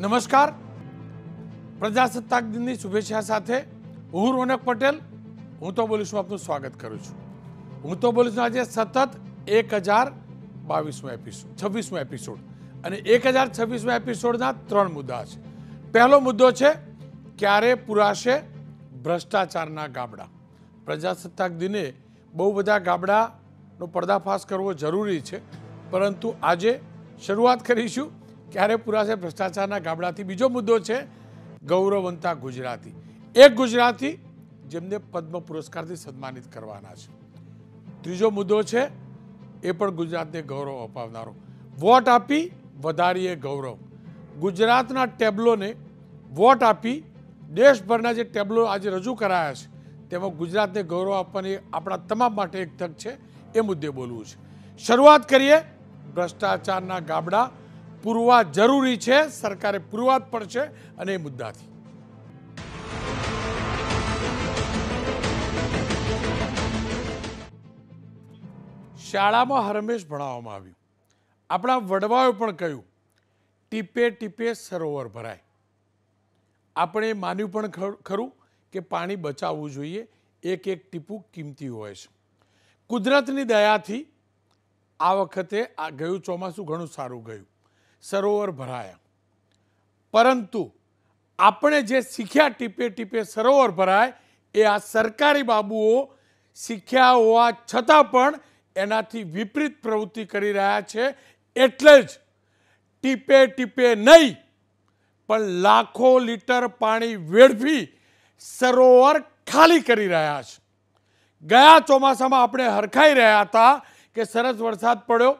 નમસ્કાર પ્રજાસત્તાક દિનની શુભેચ્છા સાથે હું રોનક પટેલ હું તો બોલીશું આપનું સ્વાગત કરું છું હું તો બોલીશું આજે સતત એક હજાર બાવીસમો એપિસોડ છવ્વીસમો એપિસોડ અને એક હજાર છવ્વીસમો એપિસોડના ત્રણ મુદ્દા છે પહેલો મુદ્દો છે ક્યારે પુરાશે ભ્રષ્ટાચારના ગાબડા પ્રજાસત્તાક દિને બહુ બધા ગાબડાનો પર્દાફાશ કરવો જરૂરી છે પરંતુ આજે શરૂઆત કરીશું ક્યારે પૂરાશે ભ્રષ્ટાચારના ગાબડાથી બીજો મુદ્દો છે ગૌરવંતા ગુજરાતી એક ગુજરાતી જેમને પદ્મ પુરસ્કારથી સન્માનિત કરવાના છે ત્રીજો મુદ્દો છે એ પણ ગુજરાતને ગૌરવ અપાવનારો વોટ આપી વધારીએ ગૌરવ ગુજરાતના ટેબલોને વોટ આપી દેશભરના જે ટેબલો આજે રજૂ કરાયા છે તેમાં ગુજરાતને ગૌરવ આપવાની આપણા તમામ માટે એક તક છે એ મુદ્દે બોલવું છે શરૂઆત કરીએ ભ્રષ્ટાચારના ગાબડા પૂરવા જરૂરી છે સરકારે પૂરવા જ પડશે અને એ મુદ્દાથી શાળામાં હરમેશ ભણાવવામાં આવ્યું આપણા વડવાઓએ પણ કહ્યું ટીપે ટીપે સરોવર ભરાય આપણે માન્યું પણ ખરું કે પાણી બચાવવું જોઈએ એક એક ટીપું કિંમતી હોય છે કુદરતની દયાથી આ વખતે આ ગયું ચોમાસું ઘણું સારું ગયું સરોવર ભરાયા પરંતુ આપણે જે શીખ્યા ટીપે ટીપે સરોવર ભરાય એ આ સરકારી બાબુઓ શીખ્યા હોવા છતાં પણ એનાથી વિપરીત પ્રવૃત્તિ કરી રહ્યા છે એટલે જ ટીપે ટીપે નહીં પણ લાખો લીટર પાણી વેડફી સરોવર ખાલી કરી રહ્યા છે ગયા ચોમાસામાં આપણે હરખાઈ રહ્યા હતા કે સરસ વરસાદ પડ્યો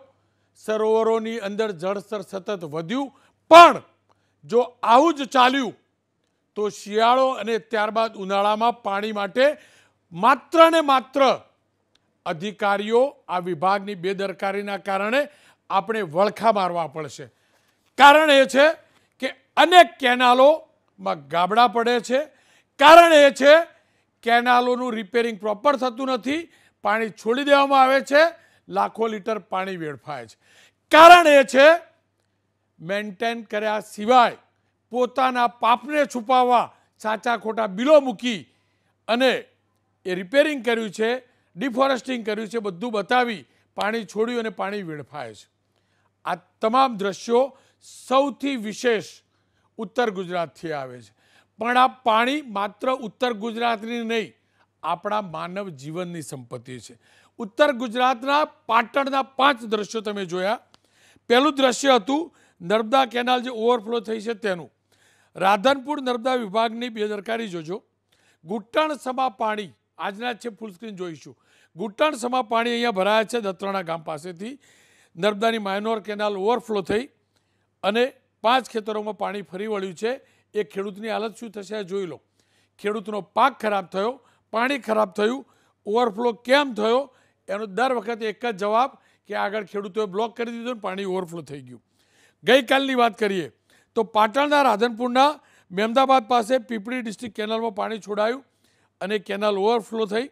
સરોવરોની અંદર જળસ્તર સતત વધ્યું પણ જો આવું જ ચાલ્યું તો શિયાળો અને ત્યારબાદ ઉનાળામાં પાણી માટે માત્ર ને માત્ર અધિકારીઓ આ વિભાગની બેદરકારીના કારણે આપણે વળખા મારવા પડશે કારણ એ છે કે અનેક કેનાલોમાં ગાબડા પડે છે કારણ એ છે કેનાલોનું રિપેરિંગ પ્રોપર થતું નથી પાણી છોડી દેવામાં આવે છે લાખો લીટર પાણી વેડફાય છે કારણ એ છે મેન્ટેન કર્યા સિવાય પોતાના પાપને છુપાવવા સાચા ખોટા બિલો મૂકી અને એ રિપેરિંગ કર્યું છે ડિફોરેસ્ટિંગ કર્યું છે બધું બતાવી પાણી છોડ્યું અને પાણી વેડફાય છે આ તમામ દ્રશ્યો સૌથી વિશેષ ઉત્તર ગુજરાતથી આવે છે પણ આ પાણી માત્ર ઉત્તર ગુજરાતની નહીં આપણા માનવ જીવનની સંપત્તિ છે ઉત્તર ગુજરાતના પાટણના પાંચ દ્રશ્યો તમે જોયા પહેલું દ્રશ્ય હતું નર્મદા કેનાલ જે ઓવરફ્લો થઈ છે તેનું રાધનપુર નર્મદા વિભાગની બેદરકારી જોજો ઘૂંટણ સમા પાણી આજના છે ફૂલસ્ક્રીન જોઈશું ઘૂંટણ સમા પાણી અહીંયા ભરાયા છે દત્રણા ગામ પાસેથી નર્મદાની માઇનોર કેનાલ ઓવરફ્લો થઈ અને પાંચ ખેતરોમાં પાણી ફરી વળ્યું છે એ ખેડૂતની હાલત શું થશે જોઈ લો ખેડૂતનો પાક ખરાબ થયો પાણી ખરાબ થયું ઓવરફ્લો કેમ થયો એનો દર વખતે એક જ જવાબ કે આગળ ખેડૂતોએ બ્લોક કરી દીધું ને પાણી ઓવરફ્લો થઈ ગયું ગઈકાલની વાત કરીએ તો પાટણના રાધનપુરના મહેમદાબાદ પાસે પીપળી ડિસ્ટ્રિક્ટ કેનાલમાં પાણી છોડાયું અને કેનાલ ઓવરફ્લો થઈ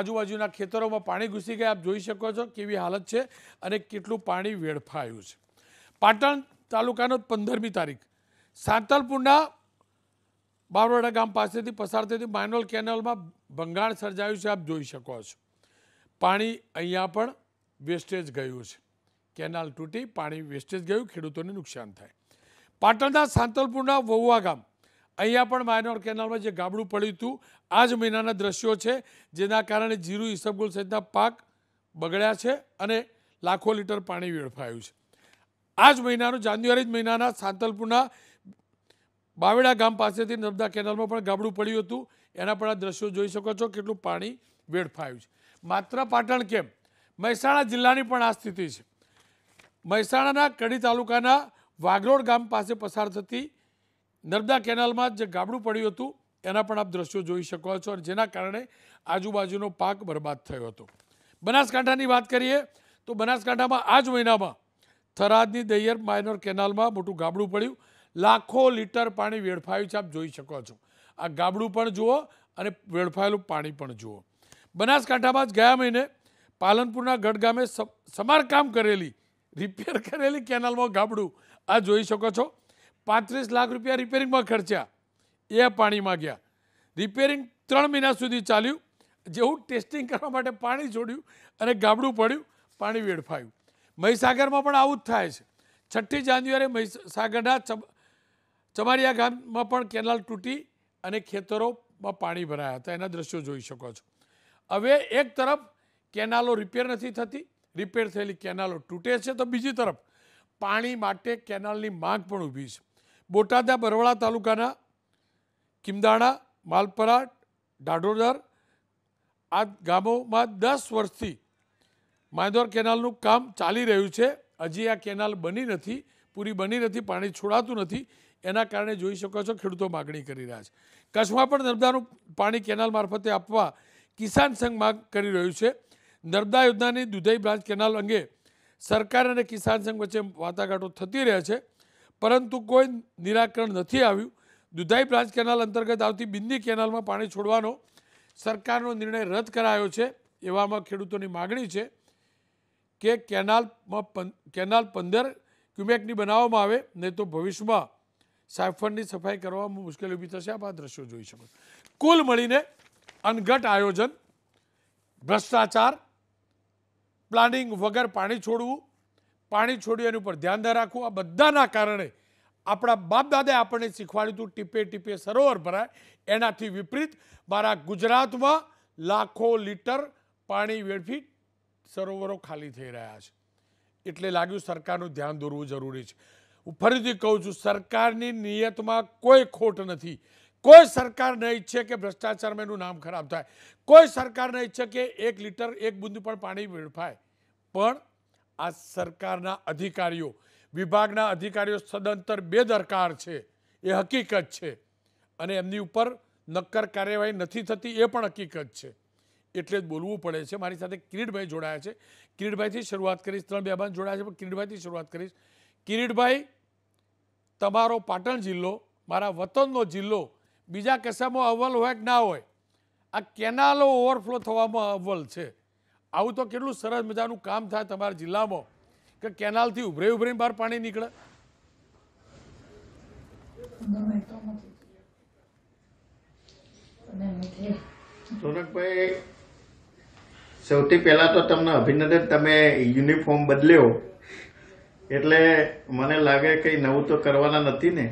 આજુબાજુના ખેતરોમાં પાણી ઘૂસી ગયા આપ જોઈ શકો છો કેવી હાલત છે અને કેટલું પાણી વેડફાયું છે પાટણ તાલુકાનો પંદરમી તારીખ સાંતલપુરના બાવરવાડા ગામ પાસેથી પસાર થતી માઇનોલ કેનાલમાં ભંગાણ સર્જાયું છે આપ જોઈ શકો છો પાણી અહીંયા પણ વેસ્ટેજ ગયું છે કેનાલ તૂટી પાણી વેસ્ટેજ ગયું ખેડૂતોને નુકસાન થાય પાટણના સાંતલપુરના વહુવા ગામ અહીંયા પણ માયનોર કેનાલમાં જે ગાબડું પડ્યું હતું આ જ મહિનાના દ્રશ્યો છે જેના કારણે જીરું ઈસબગુલ સહિતના પાક બગડ્યા છે અને લાખો લીટર પાણી વેડફાયું છે આ જ મહિનાનું જાન્યુઆરી જ મહિનાના સાંતલપુરના બાવેડા ગામ પાસેથી નર્મદા કેનાલમાં પણ ગાબડું પડ્યું હતું એના પણ આ દ્રશ્યો જોઈ શકો છો કેટલું પાણી વેડફાયું છે માત્ર પાટણ કેમ મહેસાણા જિલ્લાની પણ આ સ્થિતિ છે મહેસાણાના કડી તાલુકાના વાઘરોડ ગામ પાસે પસાર થતી નર્મદા કેનાલમાં જે ગાબડું પડ્યું હતું એના પણ આપ દ્રશ્યો જોઈ શકો છો અને જેના કારણે આજુબાજુનો પાક બરબાદ થયો હતો બનાસકાંઠાની વાત કરીએ તો બનાસકાંઠામાં આ જ મહિનામાં થરાદની દૈયર માઇનોર કેનાલમાં મોટું ગાબડું પડ્યું લાખો લીટર પાણી વેડફાયું છે આપ જોઈ શકો છો આ ગાબડું પણ જુઓ અને વેડફાયેલું પાણી પણ જુઓ બનાસકાંઠામાં જ ગયા મહિને પાલનપુરના ગઢ ગામે સમારકામ કરેલી રિપેર કરેલી કેનાલમાં ગાબડું આ જોઈ શકો છો પાંત્રીસ લાખ રૂપિયા રિપેરિંગમાં ખર્ચ્યા એ પાણીમાં ગયા રિપેરિંગ ત્રણ મહિના સુધી ચાલ્યું જેવું ટેસ્ટિંગ કરવા માટે પાણી છોડ્યું અને ગાબડું પડ્યું પાણી વેડફાયું મહીસાગરમાં પણ આવું જ થાય છે છઠ્ઠી જાન્યુઆરી મહીસાગરના ચમારિયા ગામમાં પણ કેનાલ તૂટી અને ખેતરોમાં પાણી ભરાયા હતા એના દ્રશ્યો જોઈ શકો છો હવે એક તરફ કેનાલો રિપેર નથી થતી રિપેર થયેલી કેનાલો તૂટે છે તો બીજી તરફ પાણી માટે કેનાલની માંગ પણ ઊભી છે બોટાદા બરવાળા તાલુકાના કિમદાણા માલપરા ઢાઢોદર આ ગામોમાં દસ વર્ષથી માયદોર કેનાલનું કામ ચાલી રહ્યું છે હજી આ કેનાલ બની નથી પૂરી બની નથી પાણી છોડાતું નથી એના કારણે જોઈ શકો છો ખેડૂતો માગણી કરી રહ્યા છે કચ્છમાં પણ નર્મદાનું પાણી કેનાલ મારફતે આપવા કિસાન સંઘ માંગ કરી રહ્યું છે નર્મદા યોજનાની દુધઈ બ્રાન્ચ કેનાલ અંગે સરકાર અને કિસાન સંઘ વચ્ચે વાટાઘાટો થતી રહ્યા છે પરંતુ કોઈ નિરાકરણ નથી આવ્યું દુધાઈ બ્રાન્ચ કેનાલ અંતર્ગત આવતી બિંદી કેનાલમાં પાણી છોડવાનો સરકારનો નિર્ણય રદ કરાયો છે એવામાં ખેડૂતોની માગણી છે કે કેનાલમાં કેનાલ પંદર ક્યુમેકની બનાવવામાં આવે નહીં તો ભવિષ્યમાં સાયફળની સફાઈ કરવામાં મુશ્કેલી ઊભી થશે આપ દ્રશ્યો જોઈ શકો કુલ મળીને અનગટ આયોજન ભ્રષ્ટાચાર પ્લાનિંગ વગર પાણી છોડવું પાણી છોડ્યું એની ઉપર ધ્યાન ન રાખવું આ બધાના કારણે આપણા બાપ દાદાએ આપણને શીખવાડ્યું હતું ટીપે ટીપે સરોવર ભરાય એનાથી વિપરીત મારા ગુજરાતમાં લાખો લીટર પાણી વેડફી સરોવરો ખાલી થઈ રહ્યા છે એટલે લાગ્યું સરકારનું ધ્યાન દોરવું જરૂરી છે હું ફરીથી કહું છું સરકારની નિયતમાં કોઈ ખોટ નથી કોઈ સરકાર ન ઈચ્છે કે ભ્રષ્ટાચારમાં એનું નામ ખરાબ થાય કોઈ સરકાર ન ઈચ્છે કે એક લીટર એક બુંદ પણ પાણી વેડફાય પણ આ સરકારના અધિકારીઓ વિભાગના અધિકારીઓ સદંતર બેદરકાર છે એ હકીકત છે અને એમની ઉપર નક્કર કાર્યવાહી નથી થતી એ પણ હકીકત છે એટલે જ બોલવું પડે છે મારી સાથે કિરીટભાઈ જોડાયા છે કિરીટભાઈથી શરૂઆત કરીશ ત્રણ બે બાન જોડાયા છે પણ કિરીટભાઈથી શરૂઆત કરીશ કિરીટભાઈ તમારો પાટણ જિલ્લો મારા વતનનો જિલ્લો બીજા કશામાં અવ્વલ હોય કે ના હોય આ કેનાલો ઓવરફ્લો થવામાં અવ્વલ છે આવું તો કેટલું સરસ મજાનું કામ થાય તમારા જિલ્લામાં કે કેનાલથી ઉભરે ઉભરીને બહાર પાણી નીકળે સોનકભાઈ સૌથી પહેલાં તો તમને અભિનંદન તમે યુનિફોર્મ બદલ્યો એટલે મને લાગે કંઈ નવું તો કરવાના નથી ને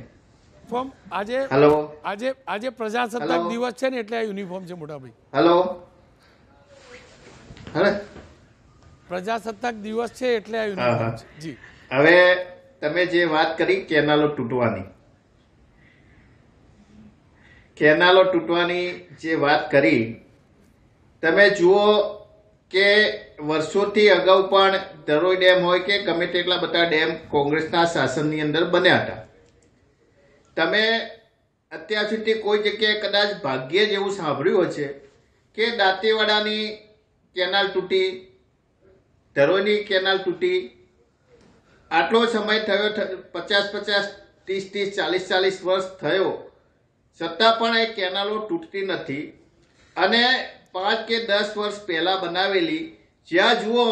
યુનિફોર્મ આજે હેલો આજે આજે પ્રજાસત્તાક દિવસ છે ને એટલે આ યુનિફોર્મ છે મોટા ભાઈ હેલો હવે પ્રજાસત્તાક દિવસ છે એટલે આ યુનિફોર્મ છે જી હવે તમે જે વાત કરી કેનાલો તૂટવાની કેનાલો તૂટવાની જે વાત કરી તમે જુઓ કે વર્ષોથી અગાઉ પણ ધરોઈ ડેમ હોય કે ગમે તેટલા બધા ડેમ કોંગ્રેસના શાસનની અંદર બન્યા હતા તમે અત્યાર સુધી કોઈ જગ્યાએ કદાચ ભાગ્યે જ એવું સાંભળ્યું હશે કે દાંતીવાડાની કેનાલ તૂટી ધરોની કેનાલ તૂટી આટલો સમય થયો પચાસ પચાસ ત્રીસ ત્રીસ ચાલીસ ચાલીસ વર્ષ થયો છતાં પણ એ કેનાલો તૂટતી નથી અને પાંચ કે દસ વર્ષ પહેલાં બનાવેલી જ્યાં જુઓ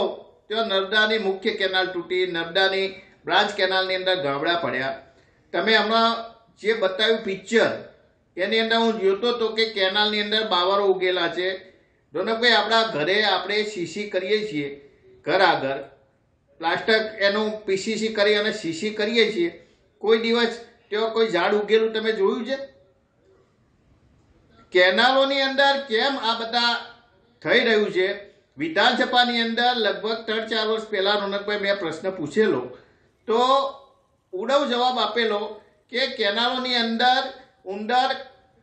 ત્યાં નર્મદાની મુખ્ય કેનાલ તૂટી નર્મદાની બ્રાન્ચ કેનાલની અંદર ગામડા પડ્યા તમે હમણાં જે બતાવ્યું પિક્ચર એની અંદર હું જોતો હતો કે કેનાલની અંદર બાવરો ઉગેલા છે રોનકભાઈ આપણા ઘરે આપણે સીસી કરીએ છીએ ઘર આગળ પ્લાસ્ટર એનું પીસીસી કરી અને સીસી કરીએ છીએ કોઈ દિવસ તેઓ કોઈ ઝાડ ઉગેલું તમે જોયું છે કેનાલોની અંદર કેમ આ બધા થઈ રહ્યું છે વિધાનસભાની અંદર લગભગ ત્રણ ચાર વર્ષ પહેલાં રોનકભાઈ મેં પ્રશ્ન પૂછેલો તો ઉડવ જવાબ આપેલો કે કેનાલોની અંદર ઉંદર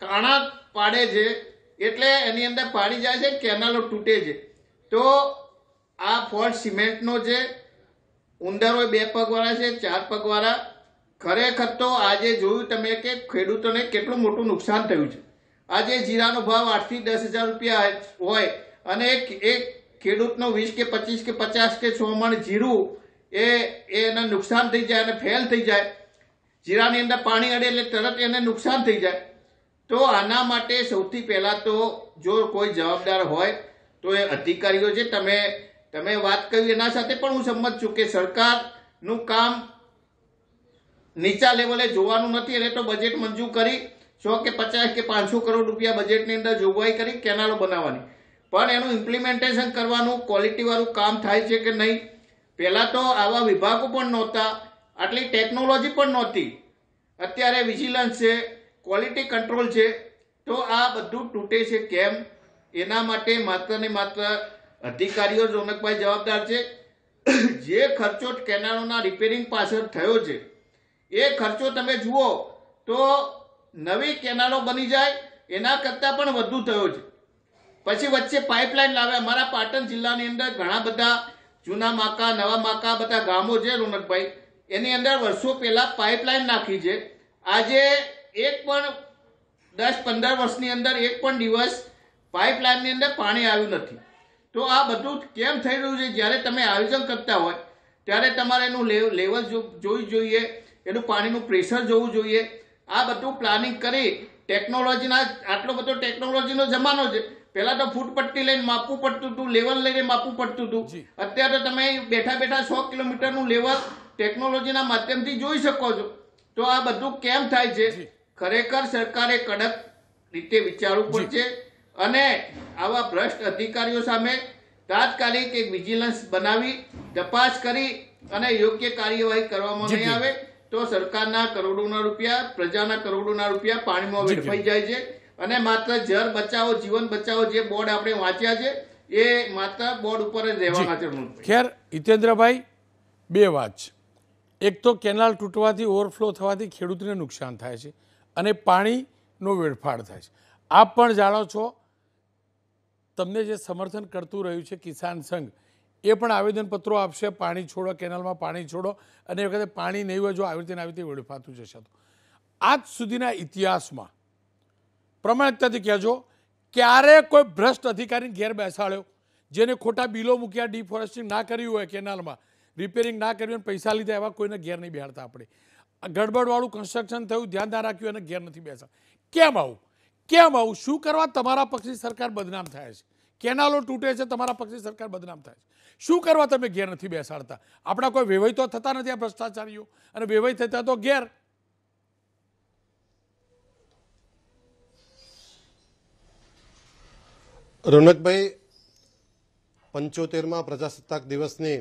કાણા પાડે છે એટલે એની અંદર પાણી જાય છે કેનાલો તૂટે છે તો આ ફોલ્ટ સિમેન્ટનો છે ઉંદરો બે પગવાળા છે ચાર પગવાળા ખરેખર તો આજે જોયું તમે કે ખેડૂતોને કેટલું મોટું નુકસાન થયું છે આજે જીરાનો ભાવ આઠથી દસ હજાર રૂપિયા હોય અને એક એક ખેડૂતનો વીસ કે પચીસ કે પચાસ કે સો મણ જીરું એ એના નુકસાન થઈ જાય અને ફેલ થઈ જાય જીરાની અંદર પાણી અડે એટલે તરત એને નુકસાન થઈ જાય તો આના માટે સૌથી પહેલાં તો જો કોઈ જવાબદાર હોય તો એ અધિકારીઓ છે તમે તમે વાત કરી એના સાથે પણ હું સંમત છું કે સરકારનું કામ નીચા લેવલે જોવાનું નથી એટલે તો બજેટ મંજૂર કરી સો કે પચાસ કે પાંચસો કરોડ રૂપિયા બજેટની અંદર જોગવાઈ કરી કેનાલો બનાવવાની પણ એનું ઇમ્પ્લિમેન્ટેશન કરવાનું ક્વોલિટીવાળું કામ થાય છે કે નહીં પહેલાં તો આવા વિભાગો પણ નહોતા આટલી ટેકનોલોજી પણ નહોતી અત્યારે વિજિલન્સ છે ક્વોલિટી કંટ્રોલ છે તો આ બધું તૂટે છે કેમ એના માટે માત્ર ને માત્ર અધિકારીઓ રોનકભાઈ જવાબદાર છે જે ખર્ચો કેનાલોના રિપેરિંગ પાછળ થયો છે એ ખર્ચો તમે જુઓ તો નવી કેનાલો બની જાય એના કરતાં પણ વધુ થયો છે પછી વચ્ચે પાઇપલાઇન લાવે અમારા પાટણ જિલ્લાની અંદર ઘણા બધા જૂના માકા નવા માકા બધા ગામો છે રોનકભાઈ એની અંદર વર્ષો પહેલાં પાઇપલાઇન નાખી છે આજે એક પણ દસ પંદર વર્ષની અંદર એક પણ દિવસ પાઇપલાઇનની અંદર પાણી આવ્યું નથી તો આ બધું કેમ થઈ રહ્યું છે જ્યારે તમે આયોજન કરતા હોય ત્યારે તમારે એનું લેવલ જોવું જોઈએ એનું પાણીનું પ્રેશર જોવું જોઈએ આ બધું પ્લાનિંગ કરી ટેકનોલોજીના આટલો બધો ટેકનોલોજીનો જમાનો છે પહેલાં તો ફૂટ પટ્ટી લઈને માપવું પડતું હતું લેવલ લઈને માપવું પડતું હતું અત્યારે તમે બેઠા બેઠા સો કિલોમીટરનું લેવલ ટેકનોલોજીના માધ્યમથી જોઈ શકો છો તો આ બધું કેમ થાય છે ખરેખર સરકારે કડક રીતે વિચારવું પડશે અને આવા ભ્રષ્ટ અધિકારીઓ સામે તાત્કાલિક એક વિજિલન્સ બનાવી તપાસ કરી અને યોગ્ય કાર્યવાહી કરવામાં નહીં આવે તો સરકારના કરોડોના રૂપિયા પ્રજાના કરોડોના રૂપિયા પાણીમાં વેડફાઈ જાય છે અને માત્ર જર બચાવો જીવન બચાવો જે બોર્ડ આપણે વાંચ્યા છે એ માત્ર બોર્ડ ઉપર જ રહેવાના છે ખેર હિતેન્દ્રભાઈ બે વાત છે એક તો કેનાલ તૂટવાથી ઓવરફ્લો થવાથી ખેડૂતને નુકસાન થાય છે અને પાણીનો વેડફાળ થાય છે આપ પણ જાણો છો તમને જે સમર્થન કરતું રહ્યું છે કિસાન સંઘ એ પણ આવેદનપત્રો આપશે પાણી છોડો કેનાલમાં પાણી છોડો અને એ વખતે પાણી નહીં હોય જો આવી રીતે આવી રીતે વેડફાતું જશે તો આજ સુધીના ઇતિહાસમાં પ્રમાણિકતાથી કહેજો ક્યારે કોઈ ભ્રષ્ટ અધિકારીને ઘેર બેસાડ્યો જેને ખોટા બિલો મૂક્યા ડિફોરેસ્ટિંગ ના કર્યું હોય કેનાલમાં રિપેરિંગ ના કર્યું અને પૈસા લીધા એવા કોઈને ઘેર નહીં બેહાડતા આપણે ગડબડવાળું કન્સ્ટ્રક્શન થયું ધ્યાન ના રાખ્યું અને ઘેર નથી બેસા કેમ આવું કેમ આવું શું કરવા તમારા પક્ષની સરકાર બદનામ થાય છે કેનાલો તૂટે છે તમારા પક્ષની સરકાર બદનામ થાય છે શું કરવા તમે ઘેર નથી બેસાડતા આપણા કોઈ વેવાઈ તો થતા નથી આ ભ્રષ્ટાચારીઓ અને વેવાઈ થતા તો ઘેર રોનકભાઈ પંચોતેરમાં પ્રજાસત્તાક દિવસની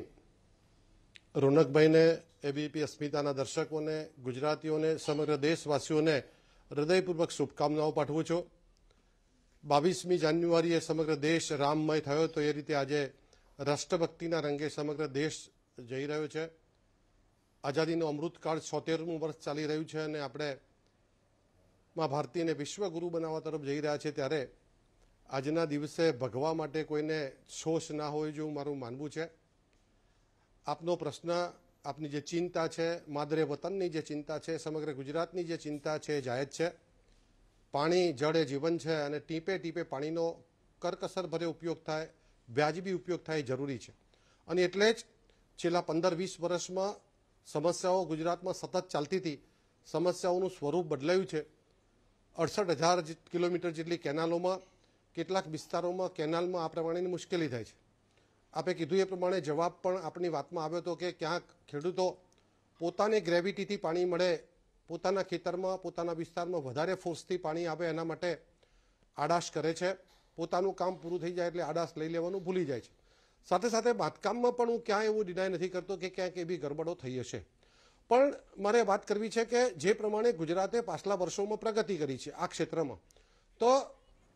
રોનકભાઈને એબીપી અસ્મિતાના દર્શકોને ગુજરાતીઓને સમગ્ર દેશવાસીઓને હૃદયપૂર્વક શુભકામનાઓ પાઠવું છું બાવીસમી જાન્યુઆરીએ સમગ્ર દેશ રામમય થયો તો એ રીતે આજે રાષ્ટ્રભક્તિના રંગે સમગ્ર દેશ જઈ રહ્યો છે આઝાદીનો અમૃતકાળ છોતેરમું વર્ષ ચાલી રહ્યું છે અને આપણે મા ભારતીને વિશ્વગુરુ બનાવવા તરફ જઈ રહ્યા છે ત્યારે આજના દિવસે ભગવા માટે કોઈને શોષ ના હોય જેવું મારું માનવું છે આપનો પ્રશ્ન આપની જે ચિંતા છે માદરે વતનની જે ચિંતા છે સમગ્ર ગુજરાતની જે ચિંતા છે એ જાહેર છે પાણી જળ એ જીવન છે અને ટીપે ટીપે પાણીનો કરકસર ભરે ઉપયોગ થાય વ્યાજબી ઉપયોગ થાય જરૂરી છે અને એટલે જ છેલ્લા પંદર વીસ વર્ષમાં સમસ્યાઓ ગુજરાતમાં સતત ચાલતી હતી સમસ્યાઓનું સ્વરૂપ બદલાયું છે અડસઠ હજાર કિલોમીટર જેટલી કેનાલોમાં કેટલાક વિસ્તારોમાં કેનાલમાં આ પ્રમાણેની મુશ્કેલી થાય છે આપે કીધું એ પ્રમાણે જવાબ પણ આપણી વાતમાં આવ્યો હતો કે ક્યાંક ખેડૂતો પોતાને ગ્રેવિટીથી પાણી મળે પોતાના ખેતરમાં પોતાના વિસ્તારમાં વધારે ફોર્સથી પાણી આવે એના માટે આડાશ કરે છે પોતાનું કામ પૂરું થઈ જાય એટલે આડાશ લઈ લેવાનું ભૂલી જાય છે સાથે સાથે બાંધકામમાં પણ હું ક્યાંય એવું ડિનાય નથી કરતો કે ક્યાંક એવી ગરબડો થઈ હશે પણ મારે વાત કરવી છે કે જે પ્રમાણે ગુજરાતે પાછલા વર્ષોમાં પ્રગતિ કરી છે આ ક્ષેત્રમાં તો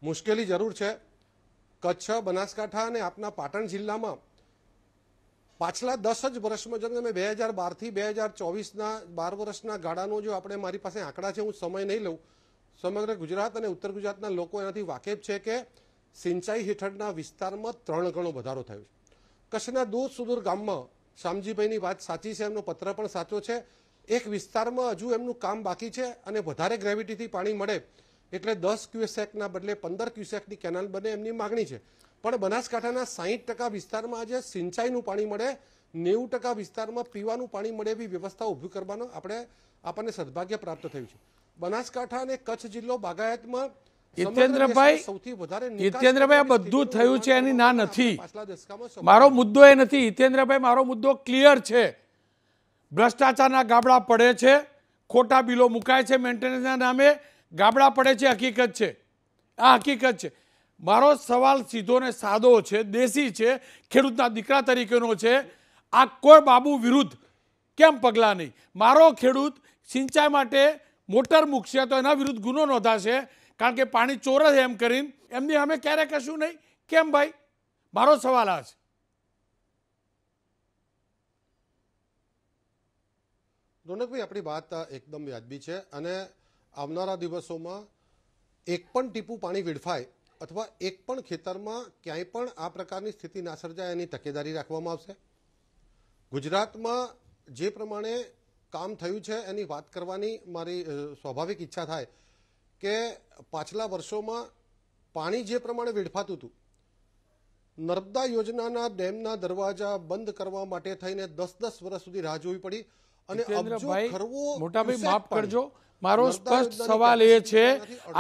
મુશ્કેલી જરૂર છે કચ્છ બનાસકાંઠા અને આપના પાટણ જિલ્લામાં પાછલા દસ જ વર્ષમાં જો તમે બે હજાર બારથી બે હજાર ચોવીસના બાર વર્ષના ગાળાનો જો આપણે મારી પાસે આંકડા છે હું સમય નહીં લઉં સમગ્ર ગુજરાત અને ઉત્તર ગુજરાતના લોકો એનાથી વાકેફ છે કે સિંચાઈ હેઠળના વિસ્તારમાં ત્રણ ગણો વધારો થયો છે કચ્છના દૂર સુદૂર ગામમાં શામજીભાઈની વાત સાચી છે એમનો પત્ર પણ સાચો છે એક વિસ્તારમાં હજુ એમનું કામ બાકી છે અને વધારે ગ્રેવિટીથી પાણી મળે એટલે દસ ક્યુસેકના બદલે પંદર ક્યુસેકની કેનાલ બને એમની માગણી છે પણ બનાસકાંઠાના સાહીઠ ટકા વિસ્તારમાં આજે સિંચાઈનું પાણી મળે નેવું ટકા વિસ્તારમાં પીવાનું પાણી મળે એવી વ્યવસ્થા ઊભી કરવાનો આપણે આપણને સદભાગ્ય પ્રાપ્ત થયું છે બનાસકાંઠા અને કચ્છ જિલ્લો બાગાયતમાં હિતેન્દ્રભાઈ હિતેન્દ્રભાઈ આ બધું થયું છે એની ના નથી મારો મુદ્દો એ નથી હિતેન્દ્રભાઈ મારો મુદ્દો ક્લિયર છે ભ્રષ્ટાચારના ગાબડા પડે છે ખોટા બિલો મુકાય છે મેન્ટેનન્સના નામે ગાબડા પડે છે હકીકત છે આ હકીકત છે મારો સવાલ સીધો ને સાદો છે દેશી છે ખેડૂતના દીકરા તરીકેનો છે આ કોઈ બાબુ વિરુદ્ધ કેમ પગલાં નહીં મારો ખેડૂત સિંચાઈ માટે મોટર મૂકશે તો એના વિરુદ્ધ ગુનો નોંધાશે કારણ કે પાણી ચોરસ એમ કરીને એમની અમે ક્યારે કશું નહીં કેમ ભાઈ મારો સવાલ આ છે રોનકભાઈ આપણી વાત એકદમ વ્યાજબી છે અને આવનારા દિવસોમાં એક પણ ટીપું પાણી વેડફાય અથવા એક પણ ખેતરમાં ક્યાંય પણ આ પ્રકારની સ્થિતિ ના સર્જાય એની તકેદારી રાખવામાં આવશે ગુજરાતમાં જે પ્રમાણે કામ થયું છે એની વાત કરવાની મારી સ્વાભાવિક ઈચ્છા થાય કે પાછલા વર્ષોમાં પાણી જે પ્રમાણે વેડફાતું હતું નર્મદા યોજનાના ડેમના દરવાજા બંધ કરવા માટે થઈને દસ દસ વર્ષ સુધી રાહ જોવી પડી અને મોટાભાઈ માફ કરજો મારો સ્પષ્ટ સવાલ એ છે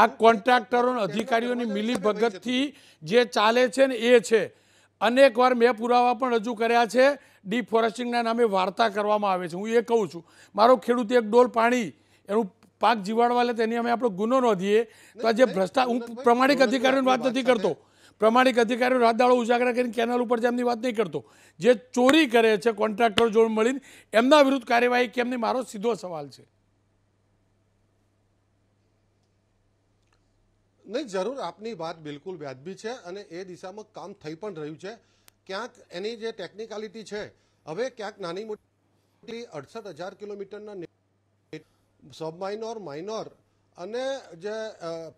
આ કોન્ટ્રાક્ટરો અધિકારીઓની મિલીભગતથી જે ચાલે છે ને એ છે અનેક વાર મેં પુરાવા પણ રજૂ કર્યા છે ડીફોરેસ્ટિંગના નામે વાર્તા કરવામાં આવે છે હું એ કહું છું મારો ખેડૂત એક ડોલ પાણી એનું પાક જીવાડવા લે તેની અમે આપણો ગુનો નોંધીએ તો આ જે ભ્રષ્ટા હું પ્રમાણિક અધિકારીઓની વાત નથી કરતો પ્રમાણિક અધિકારીઓ રાત ઉજાગર ઉજાગરા કરીને કેનાલ ઉપર જેમની વાત નહીં કરતો જે ચોરી કરે છે કોન્ટ્રાક્ટર જોડે મળીને એમના વિરુદ્ધ કાર્યવાહી કેમની મારો સીધો સવાલ છે નહીં જરૂર આપની વાત બિલકુલ વ્યાજબી છે અને એ દિશામાં કામ થઈ પણ રહ્યું છે ક્યાંક એની જે ટેકનિકાલિટી છે હવે ક્યાંક નાની મોટી અડસઠ હજાર કિલોમીટરના સબમાઇનોર માઇનોર અને જે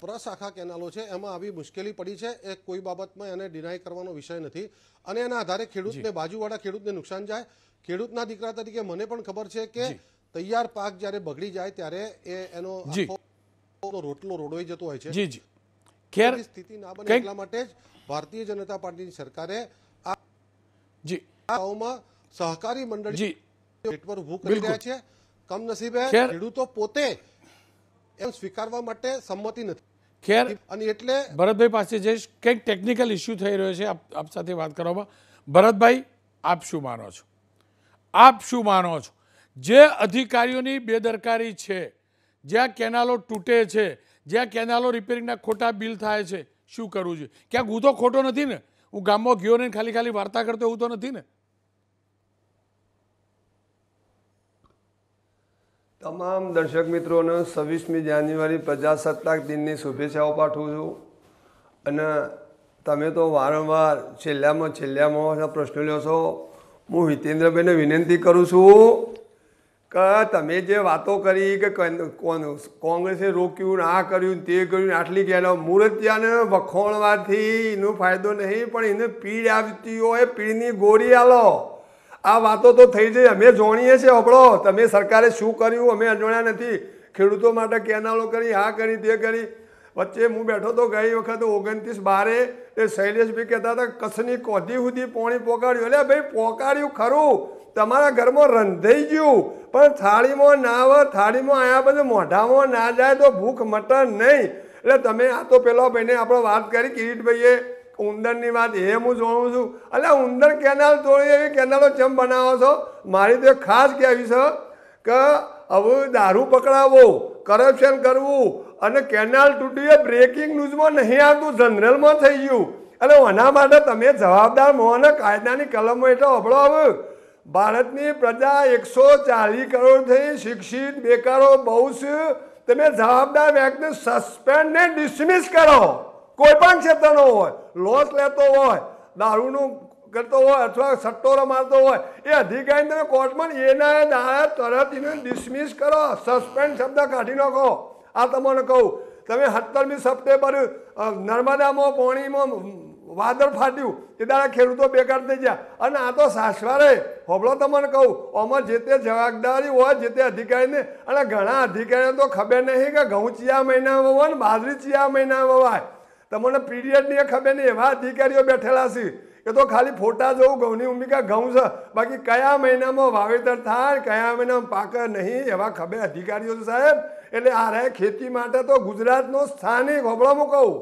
પ્રશાખા કેનાલો છે એમાં આવી મુશ્કેલી પડી છે એ કોઈ બાબતમાં એને ડિનાય કરવાનો વિષય નથી અને એના આધારે ખેડૂતને બાજુવાળા ખેડૂતને નુકસાન જાય ખેડૂતના દીકરા તરીકે મને પણ ખબર છે કે તૈયાર પાક જ્યારે બગડી જાય ત્યારે એ એનો રોટલો રોડોઈ જતો હોય છે સ્થિતિ ના બને એટલા માટે જ ભારતીય જનતા પાર્ટીની સરકારે આ સહકારી મંડળી પર ઉભું રહ્યા છે કમનસીબે ખેડૂતો પોતે એમ સ્વીકારવા માટે સંમતિ નથી ખેર અને એટલે ભરતભાઈ પાસે જે કંઈક ટેકનિકલ ઇસ્યુ થઈ રહ્યો છે આપ સાથે વાત કરવામાં ભરતભાઈ આપ શું માનો છો આપ શું માનો છો જે અધિકારીઓની બેદરકારી છે જ્યાં કેનાલો તૂટે છે જ્યાં કેનાલો રિપેરિંગના ખોટા બિલ થાય છે શું કરવું જોઈએ ક્યાંક હું તો ખોટો નથી ને હું ગામમાં ગયો ને ખાલી ખાલી વાર્તા કરતો એવું તો નથી ને તમામ દર્શક મિત્રોને છવ્વીસમી જાન્યુઆરી પ્રજાસત્તાક દિનની શુભેચ્છાઓ પાઠવું છું અને તમે તો વારંવાર છેલ્લામાં છેલ્લામાં પ્રશ્નો લો છો હું હિતેન્દ્રભાઈને વિનંતી કરું છું કે તમે જે વાતો કરી કે કોંગ્રેસે રોક્યું આ કર્યું તે કર્યું આટલી ગયેલો મૂર્તિયાને વખોણવાથી એનો ફાયદો નહીં પણ એને પીડ આવતી હોય પીડની ગોળી આલો આ વાતો તો થઈ જઈ અમે જોણીએ છીએ આપણો તમે સરકારે શું કર્યું અમે અજોણ્યા નથી ખેડૂતો માટે કેનાલો કરી આ કરી તે કરી વચ્ચે હું બેઠો તો ગઈ વખત ઓગણત્રીસ બારે એ શૈલેષભાઈ કહેતા હતા કચ્છની કોધી સુધી પોણી પોકાડ્યું એટલે ભાઈ પોકાડ્યું ખરું તમારા ઘરમાં રંધાઈ ગયું પણ થાળીમાં ના આવે થાળીમાં આવ્યા પછી મોઢામાં ના જાય તો ભૂખ મટન નહીં એટલે તમે આ તો પેલો ભાઈને આપણે વાત કરી કિરીટભાઈએ ઉંદરની વાત એ હું જોઉં છું એટલે ઉંદર કેનાલ તોડી એવી કેનાલો ચમ બનાવો છો મારી તો ખાસ કહેવી છે કે હવે દારૂ પકડાવો કરપ્શન કરવું અને કેનાલ તૂટી એ બ્રેકિંગ ન્યૂઝમાં નહીં આવતું જનરલમાં થઈ ગયું એટલે એના માટે તમે જવાબદાર મોહને કાયદાની કલમો એટલો અબળો આવ્યો ભારતની પ્રજા એકસો ચાલીસ કરોડ થઈ શિક્ષિત બેકારો બહુ છે તમે જવાબદાર વ્યક્તિ સસ્પેન્ડ ને ડિસમિસ કરો કોઈ પણ ક્ષેત્રનો હોય લોસ લેતો હોય દારૂનું કરતો હોય અથવા સટ્ટોરો મારતો હોય એ અધિકારી તમે કોર્ટમાં એના દાણા તરત એને ડિસમિસ કરો સસ્પેન્ડ શબ્દ કાઢી નાખો આ તમને કહું તમે સત્તરમી સપ્ટેમ્બર નર્મદામાં પોણીમાં વાદળ ફાટ્યું એ દાડા ખેડૂતો બેકાર થઈ ગયા અને આ તો સાસવારે હોબળો તમને કહું આમાં જે તે જવાબદારી હોય જે તે અધિકારીને અને ઘણા અધિકારીને તો ખબર નહીં કે ઘઉં ચિયા મહિના વવાય ને બાજરી ચિયા મહિના વવાય તમને પીડીએડની ખબર નહીં એવા અધિકારીઓ બેઠેલા છે એ તો ખાલી ફોટા જોવું ઘઉંની ભૂમિકા ઘઉં છે બાકી કયા મહિનામાં વાવેતર થાય કયા મહિનામાં પાક નહીં એવા ખબર અધિકારીઓ છે સાહેબ એટલે આ રહે ખેતી માટે તો ગુજરાતનો સ્થાનિક હોબળામાં કહું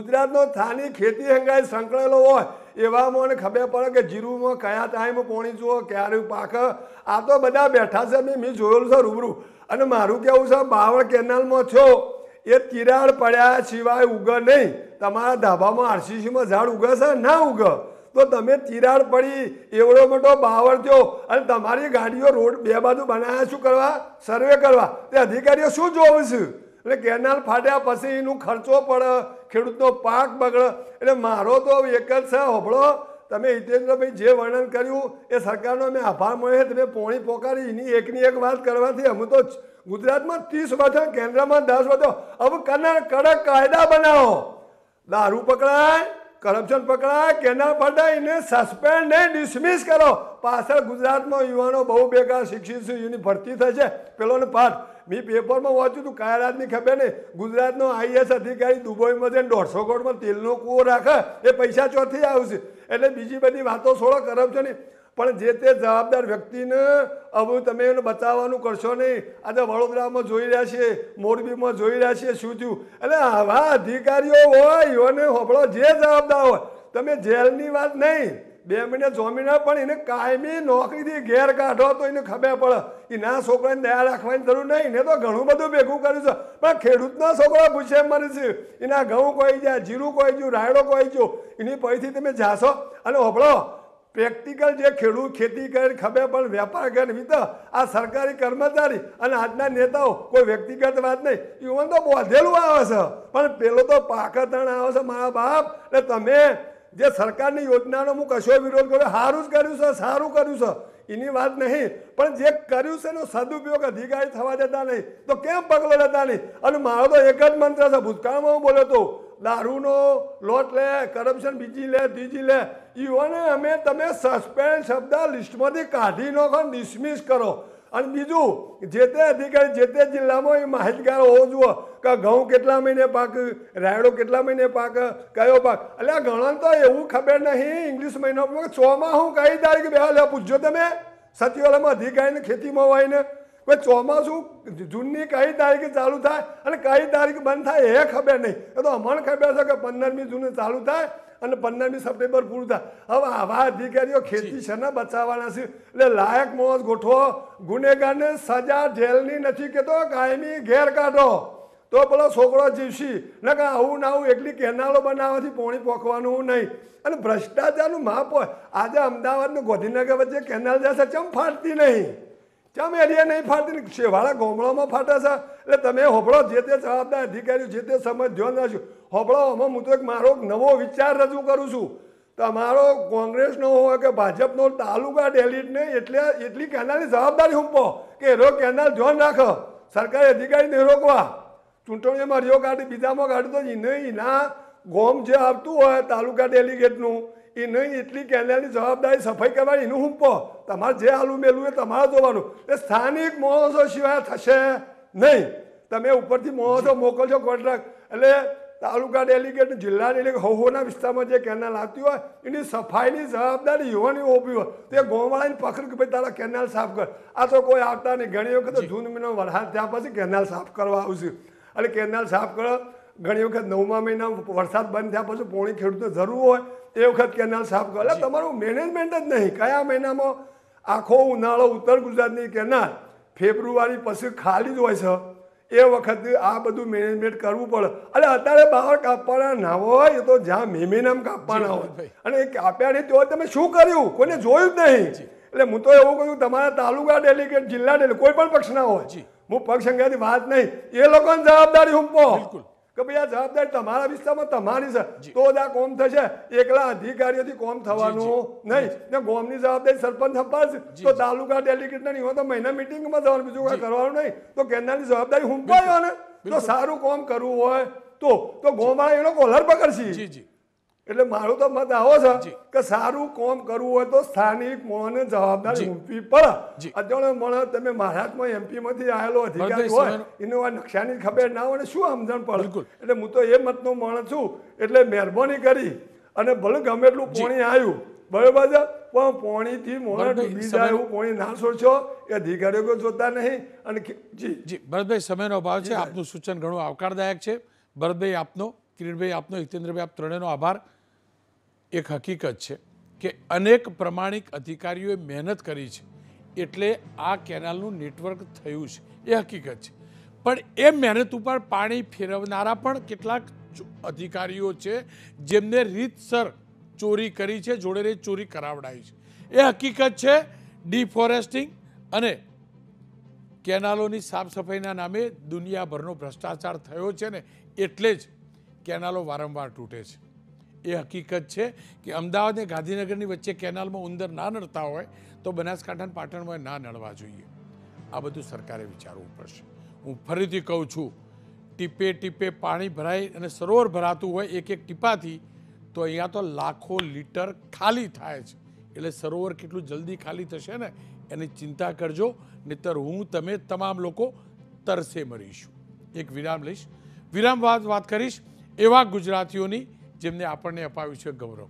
ગુજરાતનો સ્થાનિક ખેતી હંગાય સંકળેલો હોય એવા મને ખબર પડે કે જીરુમાં કયા ટાઈમ પોણી જુઓ ક્યારે પાક આ તો બધા બેઠા છે મેં જોયેલું છે રૂબરૂ અને મારું કેવું છે બાવળ કેનાલમાં છો એ તિરાડ પડ્યા સિવાય ઉગે નહીં તમારા ધાબામાં આરસીસીમાં ઝાડ ઉગે છે ના ઉગે તો તમે તિરાડ પડી એવડો મોટો બાવળ થયો અને તમારી ગાડીઓ રોડ બે બાજુ બનાવ્યા શું કરવા સર્વે કરવા તે અધિકારીઓ શું જોવશે એટલે કેનાલ ફાટ્યા પછી એનું ખર્ચો પડે ખેડૂતનો પાક બગડે એટલે મારો તો એક જ છે હોબળો તમે હિતેન્દ્રભાઈ જે વર્ણન કર્યું એ સરકારનો અમે આભાર મળ્યો તમે પોણી પોકારી એની એકની એક વાત કરવાથી અમે તો ગુજરાતમાં ત્રીસ વધા કેન્દ્રમાં દસ વધો હવે કના કડક કાયદા બનાવો દારૂ પકડાય કરપ્શન પકડાય કેના પડાય એને સસ્પેન્ડ નહીં ડિસમિસ કરો પાછળ ગુજરાતમાં યુવાનો બહુ બેકાર શિક્ષિત યુની ભરતી થશે પેલોને પાઠ મેં પેપરમાં વાંચ્યું હતું કાયરાતની ખબર નહીં ગુજરાતનો આઈએસ અધિકારી દુબઈમાં જઈને દોઢસો કરોડમાં તેલનો કૂવો રાખે એ પૈસા ચોથી આવશે એટલે બીજી બધી વાતો છોડો કરપ્શન પણ જે તે જવાબદાર વ્યક્તિને હવે તમે એને બચાવવાનું કરશો નહીં આજે વડોદરામાં જોઈ રહ્યા છીએ મોરબીમાં જોઈ રહ્યા છીએ શું થયું એટલે આવા અધિકારીઓ હોય અને હોબળો જે જવાબદાર હોય તમે જેલની વાત નહીં બે મિનિટ જોમીને પણ એને કાયમી નોકરીથી ઘેર કાઢો તો એને ખબર પડે એ ના છોકરાને દયા રાખવાની જરૂર નહીં ને તો ઘણું બધું ભેગું કર્યું છે પણ ખેડૂતના છોકરા પૂછે મરે છે એના ઘઉં કોઈ જાય જીરું કોઈ ગયું રાયડો કોઈ ગયું એની પૈથી તમે જાશો અને હોભળો પ્રેક્ટિકલ જે ખેડૂત ખેતી કરીને ખબે પણ વેપાર કરીને વિત આ સરકારી કર્મચારી અને આજના નેતાઓ કોઈ વ્યક્તિગત વાત નહીં ઇવન તો બોધેલું આવે છે પણ પેલો તો પાકતણ આવે છે મારા બાપ એટલે તમે જે સરકારની યોજનાનો હું કશો વિરોધ કર્યો સારું જ કર્યું છે સારું કર્યું છે એની વાત નહીં પણ જે કર્યું છે એનો સદુપયોગ અધિકારી થવા દેતા નહીં તો કેમ પગલો લેતા નહીં અને મારો તો એક જ મંત્ર છે ભૂતકાળમાં હું બોલ્યો હતો દારૂનો લોટ લે કરપ્શન બીજી લે ત્રીજી લે યુવાને અમે તમે સસ્પેન્ડ શબ્દ લિસ્ટમાંથી કાઢી નાખો ડિસમિસ કરો અને બીજું જે તે અધિકારી જે તે જિલ્લામાં એ માહિતગાર હોવો જુઓ કે ઘઉં કેટલા મહિને પાક રાયડો કેટલા મહિને પાક કયો પાક એટલે ઘણા તો એવું ખબર નહીં ઇંગ્લિશ મહિનો ચોમાં હું કઈ તારીખ બે લે પૂછજો તમે સચિવાલયમાં અધિકારીને ખેતીમાં હોય ને ચોમાસું જૂનની કઈ તારીખે ચાલુ થાય અને કઈ તારીખ બંધ થાય એ ખબર નહીં એ તો અમને ખબર છે કે પંદરમી જૂને ચાલુ થાય અને પંદરમી સપ્ટેમ્બર પૂરું થાય હવે આવા અધિકારીઓ ખેતી છે ને બચાવવાના છે એટલે લાયક મોજ ગોઠવો ગુનેગારને સજા જેલની નથી કહેતો કાયમી ઘેર કાઢો તો પેલો છોકરો જીવશી ને કે આવું ના આવું એટલી કેનાલો બનાવવાથી પોણી પોખવાનું નહીં અને ભ્રષ્ટાચારનું માપ હોય આજે અમદાવાદનું ગોધીનગર વચ્ચે કેનાલ જશે ચમ ફાટતી નહીં ચમ એરિયા નહીં ફાટતી વાળા ગોમળામાં ફાટા છે એટલે તમે હોબળો જે તે જવાબદાર અધિકારીઓ જે તે સમજ ધ્યાન રાખજો હોબળાઓમાં હું તો એક મારો નવો વિચાર રજૂ કરું છું તમારો કોંગ્રેસનો હોય કે ભાજપનો તાલુકા ડેલીટને એટલે એટલી કેનાલની જવાબદારી હુંપો કે એરો કેનાલ ધ્યાન રાખો સરકારી અધિકારીને રોકવા ચૂંટણીમાં રહ્યો કાઢી બીજામાં કાઢી તો એને ના ગોમ જે આવતું હોય તાલુકા ડેલીગેટનું એ નહીં એટલી કેનાલની જવાબદારી સફાઈ કરવાની એનું હુંપો તમારે જે હાલું મેલું એ તમારે જોવાનું એ સ્થાનિક માણસો સિવાય થશે નહીં તમે ઉપરથી માણસો મોકલશો કોન્ટ્રાક્ટ એટલે તાલુકા ડેલિગેટ જિલ્લા ડેલિગેટ હવહોના વિસ્તારમાં જે કેનાલ આવતી હોય એની સફાઈની જવાબદારી યુવાની ઊભી હોય તે ગોવાળાની પકડ કે ભાઈ તારા કેનાલ સાફ કર આ તો કોઈ આવતા નહીં ઘણી વખત જૂન મહિનો વરસાદ થયા પછી કેનાલ સાફ કરવા આવશે એટલે કેનાલ સાફ કરો ઘણી વખત નવમા મહિના વરસાદ બંધ થયા પછી પોણી ખેડૂતો જરૂર હોય એ વખત કેનાલ સાફ કરો એટલે તમારું મેનેજમેન્ટ જ નહીં કયા મહિનામાં આખો ઉનાળો ઉત્તર ગુજરાતની કેનાલ ફેબ્રુઆરી પછી ખાલી જ હોય છે એ વખતે આ બધું મેનેજમેન્ટ કરવું પડે એટલે અત્યારે બહાર કાપવાના ના હોય તો જ્યાં મેમેનામ કાપવાના હોય અને એ કાપ્યા નહીં તો તમે શું કર્યું કોઈને જોયું જ નહીં એટલે હું તો એવું કહ્યું તમારા તાલુકા ડેલિગેટ જિલ્લા ડેલિગેટ કોઈ પણ પક્ષના હોય હું પક્ષ અંગેની વાત નહીં એ લોકોની જવાબદારી હું બિલકુલ કે ભાઈ આ જવાબદારી તમારા વિસ્તારમાં તમારી છે તો જ આ કોમ થશે એકલા અધિકારીઓથી કોમ થવાનું નહીં ને ગોમની જવાબદારી સરપંચ સંભાળશે તો તાલુકા ડેલિગેટને નહીં તો મહિના મિટિંગમાં જવાનું બીજું કઈ કરવાનું નહીં તો કેન્દ્રની જવાબદારી હું ને તો સારું કોમ કરવું હોય તો તો ગોમાળા એનો કોલર પકડશે જી જી એટલે મારો તો મત આવો છે કે સારું કોમ કરવું હોય તો સ્થાનિક મોણને જવાબદારી મૂકવી પડે અત્યારે મને તમે મહારાષ્ટ્રમાં એમપી માંથી આવેલો અધિકારી હોય એનો આ નકશાની ખબર ના હોય શું સમજણ પડે એટલે હું તો એ મતનો માણસ છું એટલે મહેરબાની કરી અને ભલે ગમે એટલું પોણી આવ્યું બરોબર છે પણ પોણીથી મોણા ડૂબી જાય એવું પોણી ના સોચો એ અધિકારીઓ જોતા નહીં અને જી જી ભરતભાઈ સમયનો અભાવ છે આપનું સૂચન ઘણું આવકારદાયક છે ભરતભાઈ આપનો કિરીટભાઈ આપનો હિતેન્દ્રભાઈ આપ ત્રણેયનો આભાર એક હકીકત છે કે અનેક પ્રમાણિક અધિકારીઓએ મહેનત કરી છે એટલે આ કેનાલનું નેટવર્ક થયું છે એ હકીકત છે પણ એ મહેનત ઉપર પાણી ફેરવનારા પણ કેટલાક અધિકારીઓ છે જેમને રીતસર ચોરી કરી છે જોડે ચોરી કરાવડાવી છે એ હકીકત છે ડિફોરેસ્ટિંગ અને કેનાલોની સાફ સફાઈના નામે દુનિયાભરનો ભ્રષ્ટાચાર થયો છે ને એટલે જ કેનાલો વારંવાર તૂટે છે એ હકીકત છે કે અમદાવાદ અને ગાંધીનગરની વચ્ચે કેનાલમાં ઉંદર ના નડતા હોય તો બનાસકાંઠા અને પાટણમાં ના નડવા જોઈએ આ બધું સરકારે વિચારવું પડશે હું ફરીથી કહું છું ટીપે ટીપે પાણી ભરાય અને સરોવર ભરાતું હોય એક એક ટીપાથી તો અહીંયા તો લાખો લીટર ખાલી થાય છે એટલે સરોવર કેટલું જલ્દી ખાલી થશે ને એની ચિંતા કરજો નહીતર હું તમે તમામ લોકો તરસે મરીશું એક વિરામ લઈશ વિરામ વાત વાત કરીશ એવા ગુજરાતીઓની જેમને આપણને અપાવ્યું છે ગૌરવ